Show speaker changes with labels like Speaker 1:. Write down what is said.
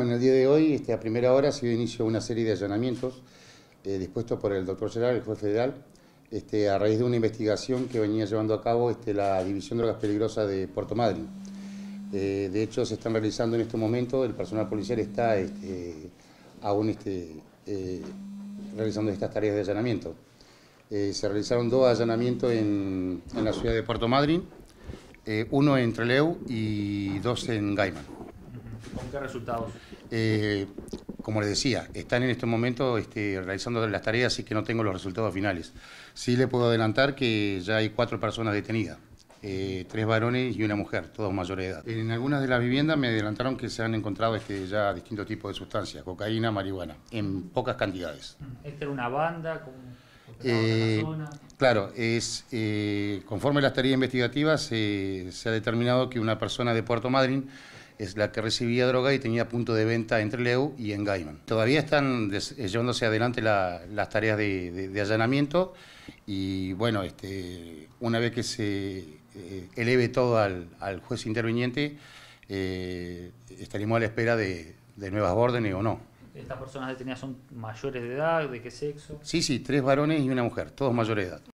Speaker 1: En el día de hoy, este, a primera hora, se dio inicio una serie de allanamientos eh, dispuestos por el doctor Gerard, el juez federal, este, a raíz de una investigación que venía llevando a cabo este, la División de Drogas Peligrosas de Puerto Madryn. Eh, de hecho, se están realizando en este momento, el personal policial está aún eh, realizando estas tareas de allanamiento. se realizaron dos allanamientos en, la ciudad de Puerto Madryn, uno en Treleu y dos en Gaiman.
Speaker 2: ¿Con qué resultados?
Speaker 1: Eh, como les decía, están en este momento este, realizando las tareas así que no tengo los resultados finales. Sí le puedo adelantar que ya hay cuatro personas detenidas. Eh, tres varones y una mujer, todos mayores de edad. En algunas de las viviendas me adelantaron que se han encontrado este, ya distintos tipos de sustancias, cocaína, marihuana, en pocas cantidades.
Speaker 3: ¿Esta era una banda?
Speaker 1: Eh, claro, es, conforme las tareas investigativas se ha determinado que una persona de Puerto Madryn es la que recibía droga y tenía punto de venta entre Leu y en Gaiman. Todavía están eh, llevándose adelante las tareas de, allanamiento y bueno, este, una vez que se eh, eleve todo al, juez interviniente, eh, estaremos a la espera de, de nuevas órdenes o no.
Speaker 4: ¿Estas personas detenidas son mayores de edad? ¿De qué sexo?
Speaker 1: Sí, sí, tres varones y una mujer, todos mayores de edad.